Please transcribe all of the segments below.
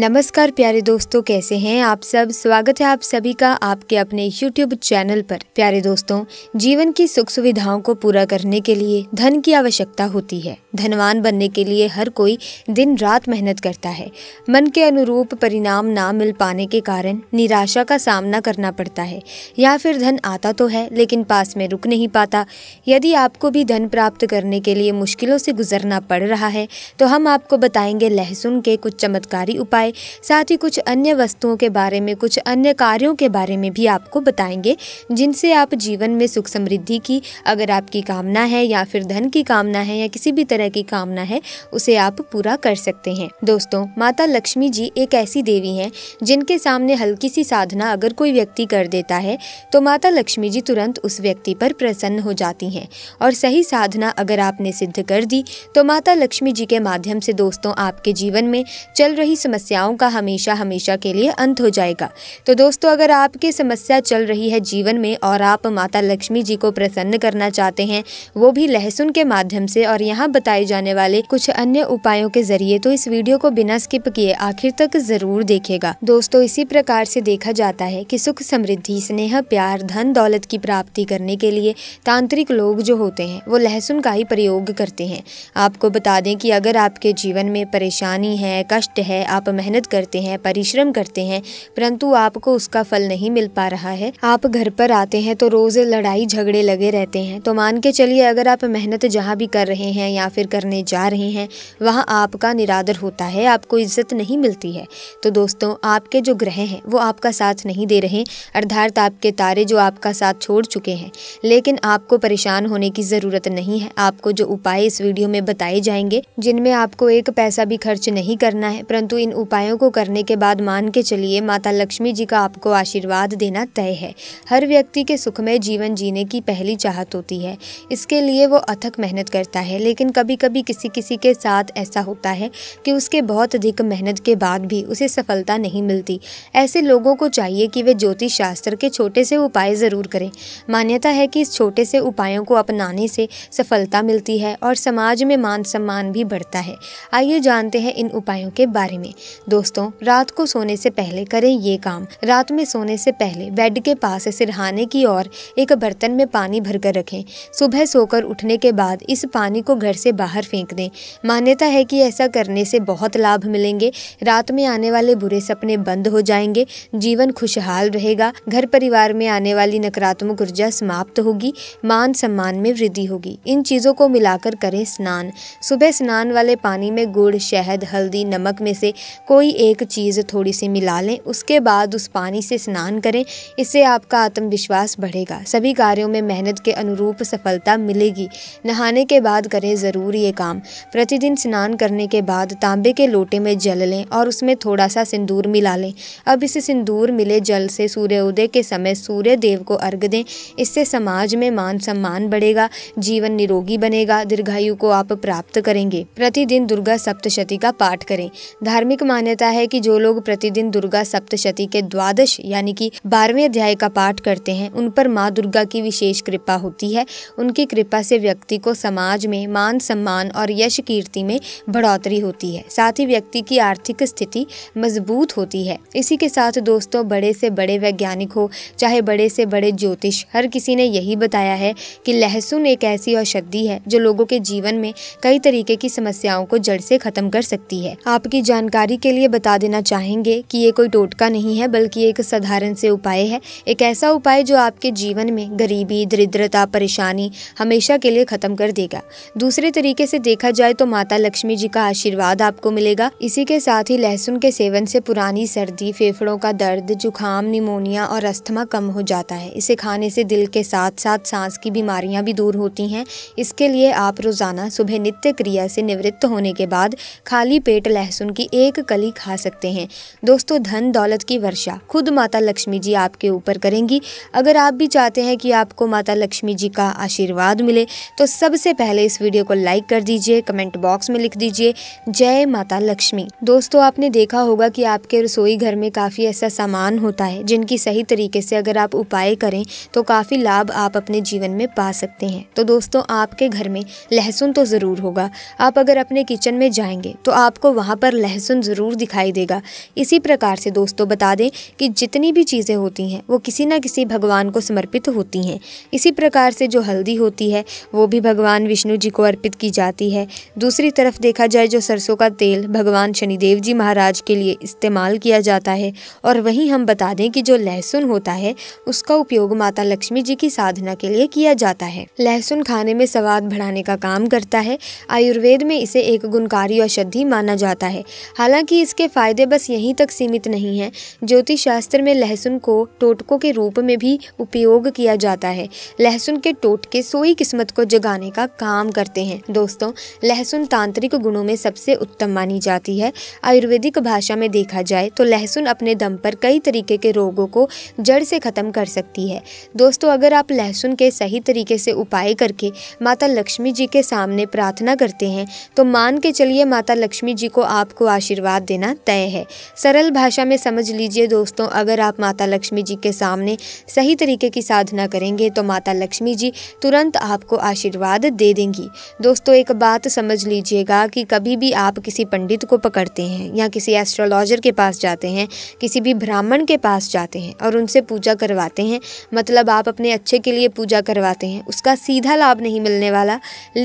नमस्कार प्यारे दोस्तों कैसे हैं आप सब स्वागत है आप सभी का आपके अपने YouTube चैनल पर प्यारे दोस्तों जीवन की सुख सुविधाओं को पूरा करने के लिए धन की आवश्यकता होती है धनवान बनने के लिए हर कोई दिन रात मेहनत करता है मन के अनुरूप परिणाम ना मिल पाने के कारण निराशा का सामना करना पड़ता है या फिर धन आता तो है लेकिन पास में रुक नहीं पाता यदि आपको भी धन प्राप्त करने के लिए मुश्किलों से गुजरना पड़ रहा है तो हम आपको बताएंगे लहसुन के कुछ चमत्कारी उपाय जाए साथ ही कुछ अन्य वस्तुओं के बारे में कुछ अन्य कार्यों के बारे में भी आपको बताएंगे जिनसे आप जीवन में सुख समृद्धि की अगर आपकी कामना है या फिर धन की कामना है या किसी भी तरह की कामना है उसे आप पूरा कर सकते हैं दोस्तों माता लक्ष्मी जी एक ऐसी देवी हैं जिनके सामने हल्की सी साधना अगर कोई व्यक्ति कर देता है तो माता लक्ष्मी जी तुरंत उस व्यक्ति पर प्रसन्न हो जाती हैं और सही साधना अगर आपने सिद्ध कर दी तो माता लक्ष्मी जी के माध्यम से दोस्तों आपके जीवन में चल रही समस्या समस्याओं का हमेशा हमेशा के लिए अंत हो जाएगा तो दोस्तों अगर आपकी समस्या चल रही है जीवन में और आप माता लक्ष्मी जी को प्रसन्न करना चाहते हैं वो भी लहसुन के माध्यम से और यहाँ बताए जाने वाले कुछ अन्य उपायों के जरिए तो इस वीडियो को बिना स्किप किए आखिर तक जरूर देखेगा दोस्तों इसी प्रकार से देखा जाता है कि सुख समृद्धि स्नेह प्यार धन दौलत की प्राप्ति करने के लिए तांत्रिक लोग जो होते हैं वो लहसुन का ही प्रयोग करते हैं आपको बता दें कि अगर आपके जीवन में परेशानी है कष्ट है आप महसूस मेहनत करते हैं परिश्रम करते हैं परंतु आपको उसका फल नहीं मिल पा रहा है आप घर पर आते हैं तो रोज लड़ाई झगड़े लगे रहते हैं तो मान के चलिए अगर आप मेहनत जहाँ भी कर रहे हैं या फिर करने जा रहे हैं वहाँ आपका निरादर होता है आपको इज्जत नहीं मिलती है तो दोस्तों आपके जो ग्रह हैं वो आपका साथ नहीं दे रहे अर्थात आपके तारे जो आपका साथ छोड़ चुके हैं लेकिन आपको परेशान होने की ज़रूरत नहीं है आपको जो उपाय इस वीडियो में बताए जाएंगे जिनमें आपको एक पैसा भी खर्च नहीं करना है परंतु इन उपायों को करने के बाद मान के चलिए माता लक्ष्मी जी का आपको आशीर्वाद देना तय है हर व्यक्ति के सुखमय जीवन जीने की पहली चाहत होती है इसके लिए वो अथक मेहनत करता है लेकिन कभी कभी किसी किसी के साथ ऐसा होता है कि उसके बहुत अधिक मेहनत के बाद भी उसे सफलता नहीं मिलती ऐसे लोगों को चाहिए कि वे ज्योतिष शास्त्र के छोटे से उपाय ज़रूर करें मान्यता है कि इस छोटे से उपायों को अपनाने से सफलता मिलती है और समाज में मान सम्मान भी बढ़ता है आइए जानते हैं इन उपायों के बारे में दोस्तों रात को सोने से पहले करें ये काम रात में सोने से पहले बेड के पास सिरहाने की ओर एक बर्तन में पानी भरकर रखें सुबह सोकर उठने के बाद इस पानी को घर से बाहर फेंक दें मान्यता है कि ऐसा करने से बहुत लाभ मिलेंगे रात में आने वाले बुरे सपने बंद हो जाएंगे जीवन खुशहाल रहेगा घर परिवार में आने वाली नकारात्मक ऊर्जा समाप्त होगी मान सम्मान में वृद्धि होगी इन चीज़ों को मिलाकर करें स्नान सुबह स्नान वाले पानी में गुड़ शहद हल्दी नमक में से कोई कोई एक चीज़ थोड़ी सी मिला लें उसके बाद उस पानी से स्नान करें इससे आपका आत्मविश्वास बढ़ेगा सभी कार्यों में मेहनत के अनुरूप सफलता मिलेगी नहाने के बाद करें ज़रूर ये काम प्रतिदिन स्नान करने के बाद तांबे के लोटे में जल लें और उसमें थोड़ा सा सिंदूर मिला लें अब इस सिंदूर मिले जल से सूर्योदय के समय सूर्य देव को अर्घ दें इससे समाज में मान सम्मान बढ़ेगा जीवन निरोगी बनेगा दीर्घायु को आप प्राप्त करेंगे प्रतिदिन दुर्गा सप्तशती का पाठ करें धार्मिक मान मान्यता है कि जो लोग प्रतिदिन दुर्गा सप्तशती के द्वादश यानी कि बारहवें अध्याय का पाठ करते हैं उन पर माँ दुर्गा की विशेष कृपा होती है उनकी कृपा से व्यक्ति को समाज में मान सम्मान और यश कीर्ति में बढ़ोतरी होती है साथ ही व्यक्ति की आर्थिक स्थिति मजबूत होती है इसी के साथ दोस्तों बड़े से बड़े वैज्ञानिक हो चाहे बड़े से बड़े ज्योतिष हर किसी ने यही बताया है कि लहसुन एक ऐसी औषधि है जो लोगों के जीवन में कई तरीके की समस्याओं को जड़ से खत्म कर सकती है आपकी जानकारी के के लिए बता देना चाहेंगे कि ये कोई टोटका नहीं है बल्कि एक साधारण से उपाय है एक ऐसा उपाय जो आपके जीवन में गरीबी दरिद्रता परेशानी हमेशा के लिए ख़त्म कर देगा दूसरे तरीके से देखा जाए तो माता लक्ष्मी जी का आशीर्वाद आपको मिलेगा इसी के साथ ही लहसुन के सेवन से पुरानी सर्दी फेफड़ों का दर्द जुकाम निमोनिया और अस्थमा कम हो जाता है इसे खाने से दिल के साथ साथ सांस की बीमारियां भी दूर होती हैं इसके लिए आप रोज़ाना सुबह नित्य क्रिया से निवृत्त होने के बाद खाली पेट लहसुन की एक कली फल ही खा सकते हैं दोस्तों धन दौलत की वर्षा खुद माता लक्ष्मी जी आपके ऊपर करेंगी अगर आप भी चाहते हैं कि आपको माता लक्ष्मी जी का आशीर्वाद मिले तो सबसे पहले इस वीडियो को लाइक कर दीजिए कमेंट बॉक्स में लिख दीजिए जय माता लक्ष्मी दोस्तों आपने देखा होगा कि आपके रसोई घर में काफ़ी ऐसा सामान होता है जिनकी सही तरीके से अगर आप उपाय करें तो काफ़ी लाभ आप अपने जीवन में पा सकते हैं तो दोस्तों आपके घर में लहसुन तो ज़रूर होगा आप अगर अपने किचन में जाएंगे तो आपको वहाँ पर लहसुन ज़रूर ज़रूर दिखाई देगा इसी प्रकार से दोस्तों बता दें कि जितनी भी चीज़ें होती हैं वो किसी ना किसी भगवान को समर्पित होती हैं इसी प्रकार से जो हल्दी होती है वो भी भगवान विष्णु जी को अर्पित की जाती है दूसरी तरफ देखा जाए जो सरसों का तेल भगवान शनिदेव जी महाराज के लिए इस्तेमाल किया जाता है और वहीं हम बता दें कि जो लहसुन होता है उसका उपयोग माता लक्ष्मी जी की साधना के लिए किया जाता है लहसुन खाने में स्वाद बढ़ाने का काम करता है आयुर्वेद में इसे एक गुणकारी औषधि माना जाता है हालांकि इसके फायदे बस यहीं तक सीमित नहीं हैं ज्योतिष शास्त्र में लहसुन को टोटकों के रूप में भी उपयोग किया जाता है लहसुन के टोटके सोई किस्मत को जगाने का काम करते हैं दोस्तों लहसुन तांत्रिक गुणों में सबसे उत्तम मानी जाती है आयुर्वेदिक भाषा में देखा जाए तो लहसुन अपने दम पर कई तरीके के रोगों को जड़ से ख़त्म कर सकती है दोस्तों अगर आप लहसुन के सही तरीके से उपाय करके माता लक्ष्मी जी के सामने प्रार्थना करते हैं तो मान के चलिए माता लक्ष्मी जी को आपको आशीर्वाद देना तय है सरल भाषा में समझ लीजिए दोस्तों अगर आप माता लक्ष्मी जी के सामने सही तरीके की साधना करेंगे तो माता लक्ष्मी जी तुरंत आपको आशीर्वाद दे देंगी दोस्तों एक बात समझ लीजिएगा कि कभी भी आप किसी पंडित को पकड़ते हैं या किसी एस्ट्रोलॉजर के पास जाते हैं किसी भी ब्राह्मण के पास जाते हैं और उनसे पूजा करवाते हैं मतलब आप अपने अच्छे के लिए पूजा करवाते हैं उसका सीधा लाभ नहीं मिलने वाला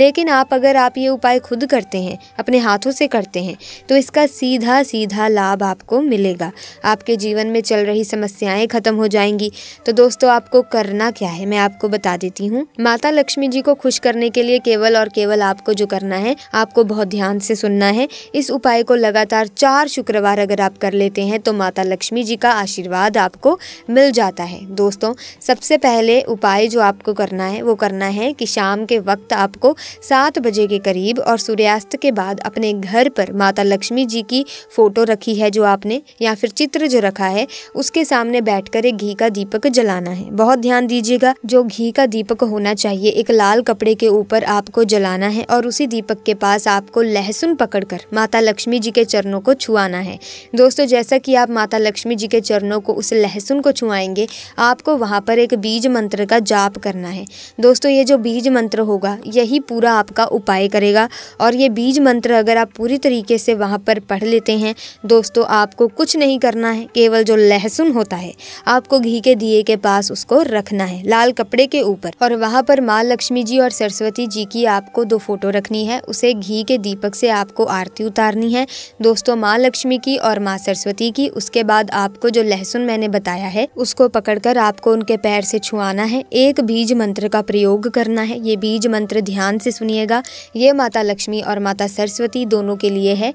लेकिन आप अगर आप ये उपाय खुद करते हैं अपने हाथों से करते हैं तो इसका सीधा सीधा सीधा लाभ आपको मिलेगा आपके जीवन में चल रही समस्याएं खत्म हो जाएंगी तो दोस्तों आपको करना क्या है मैं आपको बता देती हूँ माता लक्ष्मी जी को खुश करने के लिए केवल और केवल आपको जो करना है आपको बहुत ध्यान से सुनना है इस उपाय को लगातार चार शुक्रवार अगर आप कर लेते हैं तो माता लक्ष्मी जी का आशीर्वाद आपको मिल जाता है दोस्तों सबसे पहले उपाय जो आपको करना है वो करना है कि शाम के वक्त आपको सात बजे के करीब और सूर्यास्त के बाद अपने घर पर माता लक्ष्मी जी की फ़ोटो रखी है जो आपने या फिर चित्र जो रखा है उसके सामने कर एक घी का दीपक जलाना है बहुत ध्यान दीजिएगा जो घी का दीपक होना चाहिए एक लाल कपड़े के ऊपर आपको जलाना है और उसी दीपक के पास आपको लहसुन पकड़कर माता लक्ष्मी जी के चरणों को छुआना है दोस्तों जैसा कि आप माता लक्ष्मी जी के चरणों को उस लहसुन को छुआएंगे आपको वहाँ पर एक बीज मंत्र का जाप करना है दोस्तों ये जो बीज मंत्र होगा यही पूरा आपका उपाय करेगा और ये बीज मंत्र अगर आप पूरी तरीके से वहाँ पर पढ़ लेते देते हैं दोस्तों आपको कुछ नहीं करना है केवल जो लहसुन होता है आपको घी के दिए के पास उसको रखना है लाल कपड़े के ऊपर और वहाँ पर माँ लक्ष्मी जी और सरस्वती जी की आपको दो फोटो रखनी है उसे घी के दीपक से आपको आरती उतारनी है दोस्तों माँ लक्ष्मी की और माँ सरस्वती की उसके बाद आपको जो लहसुन मैंने बताया है उसको पकड़कर आपको उनके पैर से छुआना है एक बीज मंत्र का प्रयोग करना है ये बीज मंत्र ध्यान से सुनिएगा ये माता लक्ष्मी और माता सरस्वती दोनों के लिए है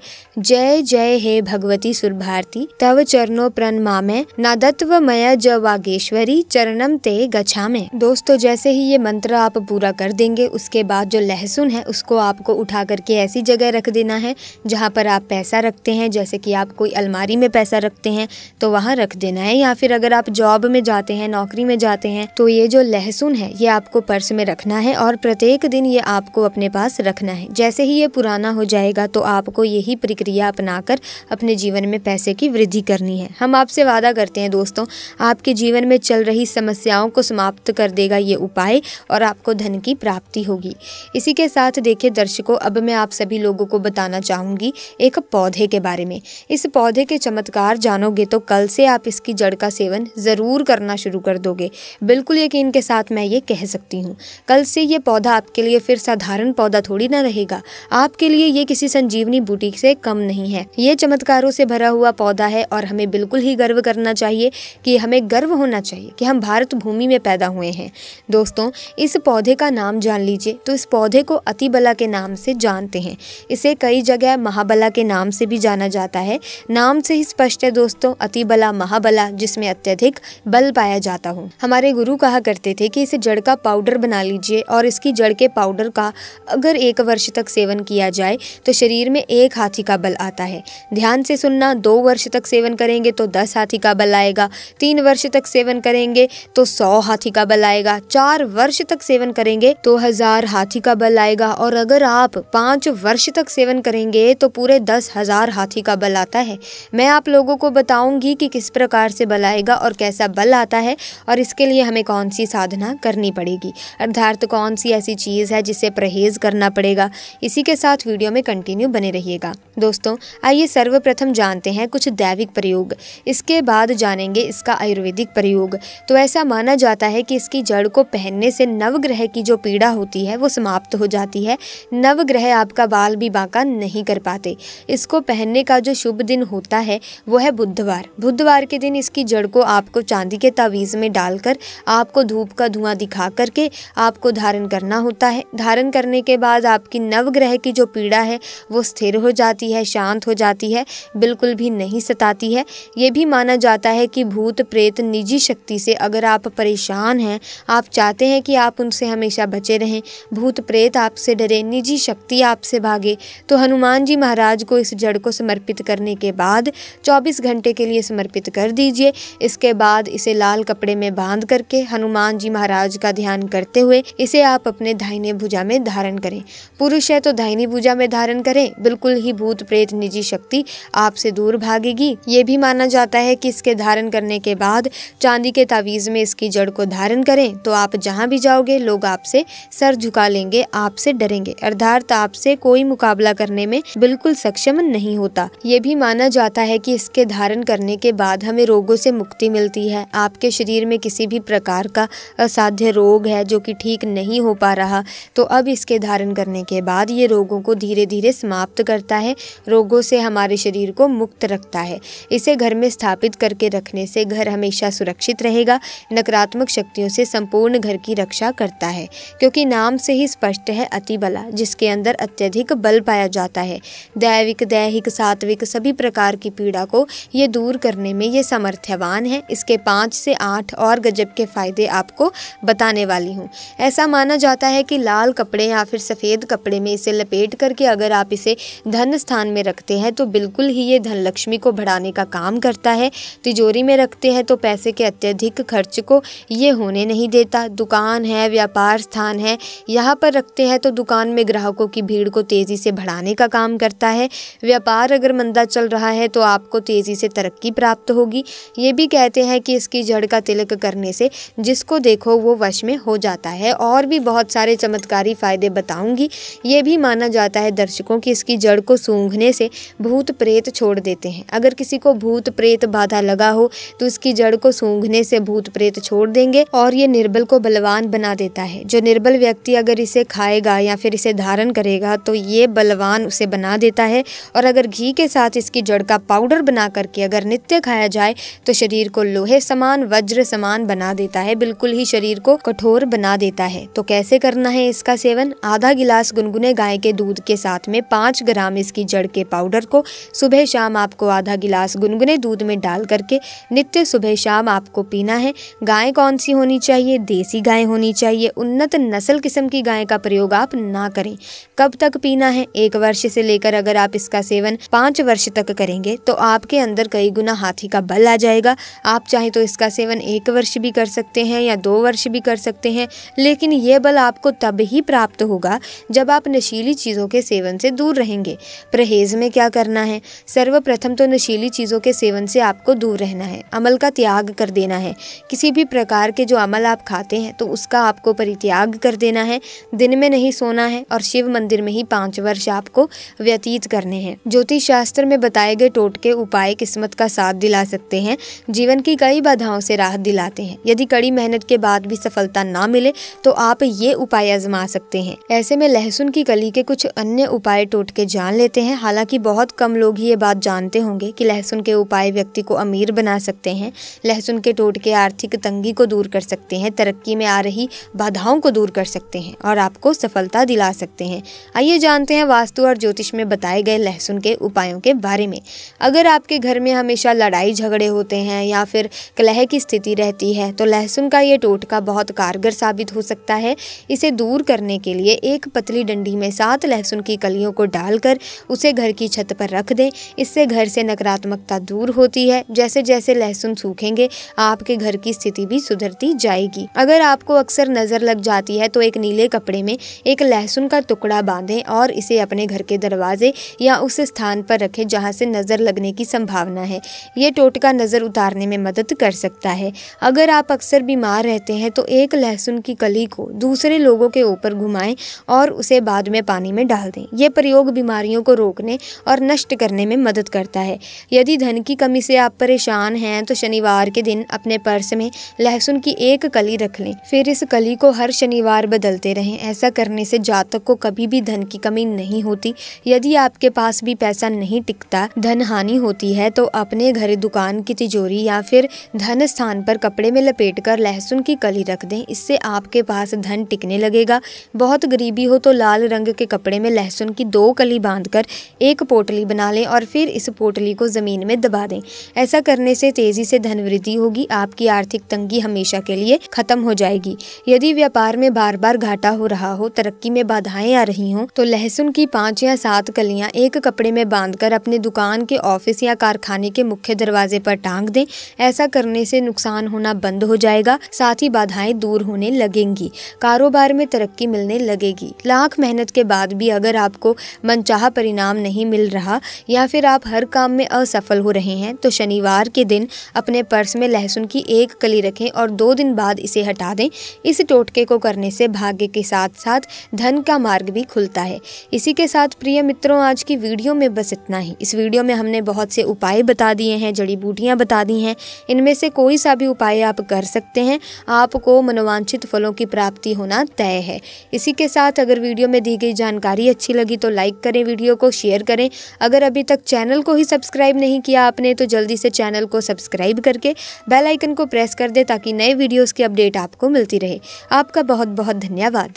जय जय जय हे भगवती सुरभारती तव चरणों प्रणमा में दत्व मय ज वागेश्वरी चरणम ते गछा में दोस्तों जैसे ही ये मंत्र आप पूरा कर देंगे उसके बाद जो लहसुन है उसको आपको उठा करके ऐसी जगह रख देना है जहाँ पर आप पैसा रखते हैं जैसे कि आप कोई अलमारी में पैसा रखते हैं तो वहाँ रख देना है या फिर अगर आप जॉब में जाते हैं नौकरी में जाते हैं तो ये जो लहसुन है ये आपको पर्स में रखना है और प्रत्येक दिन ये आपको अपने पास रखना है जैसे ही ये पुराना हो जाएगा तो आपको यही प्रक्रिया अपना लगाकर अपने जीवन में पैसे की वृद्धि करनी है हम आपसे वादा करते हैं दोस्तों आपके जीवन में चल रही समस्याओं को समाप्त कर देगा ये उपाय और आपको धन की प्राप्ति होगी इसी के साथ देखिए दर्शकों अब मैं आप सभी लोगों को बताना चाहूँगी एक पौधे के बारे में इस पौधे के चमत्कार जानोगे तो कल से आप इसकी जड़ का सेवन ज़रूर करना शुरू कर दोगे बिल्कुल यकीन के साथ मैं ये कह सकती हूँ कल से ये पौधा आपके लिए फिर साधारण पौधा थोड़ी ना रहेगा आपके लिए ये किसी संजीवनी बूटी से कम नहीं है ये चमत्कारों से भरा हुआ पौधा है और हमें बिल्कुल ही गर्व करना चाहिए कि हमें गर्व होना चाहिए कि हम भारत भूमि में पैदा हुए हैं दोस्तों इस पौधे का नाम जान लीजिए तो इस पौधे को अतिबला के नाम से जानते हैं इसे कई जगह महाबला के नाम से भी जाना जाता है नाम से ही स्पष्ट है दोस्तों अतिबला महाबला जिसमें अत्यधिक बल पाया जाता हो हमारे गुरु कहा करते थे कि इसे जड़ का पाउडर बना लीजिए और इसकी जड़ के पाउडर का अगर एक वर्ष तक सेवन किया जाए तो शरीर में एक हाथी का बल आता है ध्यान से सुनना दो वर्ष तक सेवन करेंगे तो दस हाथी का बल आएगा तीन वर्ष तक सेवन करेंगे तो सौ हाथी का बल आएगा चार वर्ष तक सेवन करेंगे तो हजार हाथी का बल आएगा और अगर आप पाँच वर्ष तक सेवन करेंगे तो पूरे दस हजार हाथी का बल आता है मैं आप लोगों को बताऊंगी कि किस प्रकार से बल आएगा और कैसा बल आता है और इसके लिए हमें कौन सी साधना करनी पड़ेगी अर्थात कौन सी ऐसी चीज़ है जिसे परहेज़ करना पड़ेगा इसी के साथ वीडियो में कंटिन्यू बने रहिएगा दोस्तों आइए आइए सर्वप्रथम जानते हैं कुछ दैविक प्रयोग इसके बाद जानेंगे इसका आयुर्वेदिक प्रयोग तो ऐसा माना जाता है कि इसकी जड़ को पहनने से नवग्रह की जो पीड़ा होती है वो समाप्त हो जाती है नवग्रह आपका बाल भी बांका नहीं कर पाते इसको पहनने का जो शुभ दिन होता है वो है बुधवार बुधवार के दिन इसकी जड़ को आपको चांदी के तावीज़ में डालकर आपको धूप का धुआं दिखा करके आपको धारण करना होता है धारण करने के बाद आपकी नवग्रह की जो पीड़ा है वो स्थिर हो जाती है शांत हो जाती जाती है बिल्कुल भी नहीं सताती है ये भी माना जाता है कि भूत प्रेत निजी शक्ति से अगर आप परेशान हैं आप चाहते हैं कि आप उनसे हमेशा बचे रहें भूत प्रेत आपसे डरे निजी शक्ति आपसे भागे तो हनुमान जी महाराज को इस जड़ को समर्पित करने के बाद चौबीस घंटे के लिए समर्पित कर दीजिए इसके बाद इसे लाल कपड़े में बांध करके हनुमान जी महाराज का ध्यान करते हुए इसे आप अपने धाइने भुजा में धारण करें पुरुष है तो धाइनी भुजा में धारण करें बिल्कुल ही भूत प्रेत निजी शक्ति शक्ति आपसे दूर भागेगी ये भी माना जाता है कि इसके धारण करने के बाद चांदी के तावीज़ में इसकी जड़ को धारण करें तो आप जहाँ भी जाओगे लोग आपसे सर झुका लेंगे आपसे डरेंगे अर्थात आपसे कोई मुकाबला करने में बिल्कुल सक्षम नहीं होता ये भी माना जाता है की इसके धारण करने के बाद हमें रोगों से मुक्ति मिलती है आपके शरीर में किसी भी प्रकार का असाध्य रोग है जो की ठीक नहीं हो पा रहा तो अब इसके धारण करने के बाद ये रोगों को धीरे धीरे समाप्त करता है रोगों से हम हमारे शरीर को मुक्त रखता है इसे घर में स्थापित करके रखने से घर हमेशा सुरक्षित रहेगा नकारात्मक शक्तियों से संपूर्ण घर की रक्षा करता है क्योंकि नाम से ही स्पष्ट है बला जिसके अंदर अत्यधिक बल पाया जाता है दैविक दैहिक सात्विक सभी प्रकार की पीड़ा को ये दूर करने में ये सामर्थ्यवान है इसके पाँच से आठ और गजब के फ़ायदे आपको बताने वाली हूँ ऐसा माना जाता है कि लाल कपड़े या फिर सफ़ेद कपड़े में इसे लपेट करके अगर आप इसे धन स्थान में रखते हैं है तो बिल्कुल ही ये धनलक्ष्मी को बढ़ाने का काम करता है तिजोरी में रखते हैं तो पैसे के अत्यधिक खर्च को ये होने नहीं देता दुकान है व्यापार स्थान है यहाँ पर रखते हैं तो दुकान में ग्राहकों की भीड़ को तेज़ी से बढ़ाने का काम करता है व्यापार अगर मंदा चल रहा है तो आपको तेज़ी से तरक्की प्राप्त होगी ये भी कहते हैं कि इसकी जड़ का तिलक करने से जिसको देखो वो वश में हो जाता है और भी बहुत सारे चमत्कारी फ़ायदे बताऊंगी ये भी माना जाता है दर्शकों की इसकी जड़ को सूंघने से भूत प्रेत छोड़ देते हैं अगर किसी को भूत प्रेत बाधा लगा हो तो इसकी जड़ को सूंघने से भूत प्रेत छोड़ देंगे और ये निर्बल को बलवान बना देता है जो निर्बल व्यक्ति अगर इसे खाएगा या फिर इसे धारण करेगा तो ये बलवान उसे बना देता है और अगर घी के साथ इसकी जड़ का पाउडर बना करके अगर नित्य खाया जाए तो शरीर को लोहे समान वज्र समान बना देता है बिल्कुल ही शरीर को कठोर बना देता है तो कैसे करना है इसका सेवन आधा गिलास गुनगुने गाय के दूध के साथ में पाँच ग्राम इसकी जड़ के पाउडर को सुबह शाम आपको आधा गिलास गुनगुने दूध में डाल करके नित्य सुबह शाम आपको पीना है गाय कौन सी होनी चाहिए देसी गाय होनी चाहिए उन्नत नस्ल किस्म की गाय का प्रयोग आप ना करें कब तक पीना है एक वर्ष से लेकर अगर आप इसका सेवन पाँच वर्ष तक करेंगे तो आपके अंदर कई गुना हाथी का बल आ जाएगा आप चाहे तो इसका सेवन एक वर्ष भी कर सकते हैं या दो वर्ष भी कर सकते हैं लेकिन यह बल आपको तब ही प्राप्त होगा जब आप नशीली चीज़ों के सेवन से दूर रहेंगे परहेज में क्या करना है सर्वप्रथम तो नशीली चीज़ों के सेवन से आपको दूर रहना है अमल का त्याग कर देना है किसी भी प्रकार के जो अमल आप खाते हैं तो उसका आपको परित्याग कर देना है दिन में नहीं सोना है और शिव मंदिर में ही पाँच वर्ष आपको व्यतीत करने हैं ज्योतिष शास्त्र में बताए गए टोटके उपाय किस्मत का साथ दिला सकते हैं जीवन की कई बाधाओं से राहत दिलाते हैं यदि कड़ी मेहनत के बाद भी सफलता ना मिले तो आप ये उपाय आजमा सकते हैं ऐसे में लहसुन की कली के कुछ अन्य उपाय टोटके जान लेते हैं हालांकि बहुत बहुत कम लोग ही ये बात जानते होंगे कि लहसुन के उपाय व्यक्ति को अमीर बना सकते हैं लहसुन के टोटके आर्थिक तंगी को दूर कर सकते हैं तरक्की में आ रही बाधाओं को दूर कर सकते हैं और आपको सफलता दिला सकते हैं आइए जानते हैं वास्तु और ज्योतिष में बताए गए लहसुन के उपायों के बारे में अगर आपके घर में हमेशा लड़ाई झगड़े होते हैं या फिर कलह की स्थिति रहती है तो लहसुन का ये टोटका बहुत कारगर साबित हो सकता है इसे दूर करने के लिए एक पतली डंडी में सात लहसुन की कलियों को डालकर उसे घर की छत पर रख दें इससे घर से नकारात्मकता दूर होती है जैसे जैसे लहसुन सूखेंगे आपके घर की स्थिति भी सुधरती जाएगी अगर आपको अक्सर नज़र लग जाती है तो एक नीले कपड़े में एक लहसुन का टुकड़ा बांधे और इसे अपने घर के दरवाजे या उस स्थान पर रखें जहाँ से नज़र लगने की संभावना है ये टोटका नज़र उतारने में मदद कर सकता है अगर आप अक्सर बीमार रहते हैं तो एक लहसुन की कली को दूसरे लोगों के ऊपर घुमाएं और उसे बाद में पानी में डाल दें यह प्रयोग बीमारियों को रोकने और नष्ट करने में मदद करता है यदि धन की कमी से आप परेशान हैं तो शनिवार के दिन अपने पर्स में लहसुन की एक कली रख लें फिर इस कली को हर शनिवार बदलते रहें ऐसा करने से जातक को कभी भी धन की कमी नहीं होती यदि आपके पास भी पैसा नहीं टिकता धन हानि होती है तो अपने घर दुकान की तिजोरी या फिर धन स्थान पर कपड़े में लपेट कर लहसुन की कली रख दें इससे आपके पास धन टिकने लगेगा बहुत गरीबी हो तो लाल रंग के कपड़े में लहसुन की दो कली बांधकर एक पोटली पोटली बना लें और फिर इस पोटली को ज़मीन में दबा दें ऐसा करने से तेज़ी से धन वृद्धि होगी आपकी आर्थिक तंगी हमेशा के लिए खत्म हो जाएगी यदि व्यापार में बार बार घाटा हो रहा हो तरक्की में बाधाएं आ रही हों तो लहसुन की पाँच या सात कलियाँ एक कपड़े में बांधकर अपने दुकान के ऑफिस या कारखाने के मुख्य दरवाजे पर टांग दें ऐसा करने से नुकसान होना बंद हो जाएगा साथ ही बाधाएं दूर होने लगेंगी कारोबार में तरक्की मिलने लगेगी लाख मेहनत के बाद भी अगर आपको मनचाहा परिणाम नहीं मिल रहा रहा या फिर आप हर काम में असफल हो रहे हैं तो शनिवार के दिन अपने पर्स में लहसुन की एक कली रखें और दो दिन बाद इसे हटा दें इस टोटके को करने से भाग्य के साथ साथ धन का मार्ग भी खुलता है इसी के साथ प्रिय मित्रों आज की वीडियो में बस इतना ही इस वीडियो में हमने बहुत से उपाय बता दिए हैं जड़ी बूटियाँ बता दी हैं इनमें से कोई सा भी उपाय आप कर सकते हैं आपको मनोवांछित फलों की प्राप्ति होना तय है इसी के साथ अगर वीडियो में दी गई जानकारी अच्छी लगी तो लाइक करें वीडियो को शेयर करें अगर अभी तक चैनल को ही सब्सक्राइब नहीं किया आपने तो जल्दी से चैनल को सब्सक्राइब करके बेल आइकन को प्रेस कर दें ताकि नए वीडियोस की अपडेट आपको मिलती रहे आपका बहुत बहुत धन्यवाद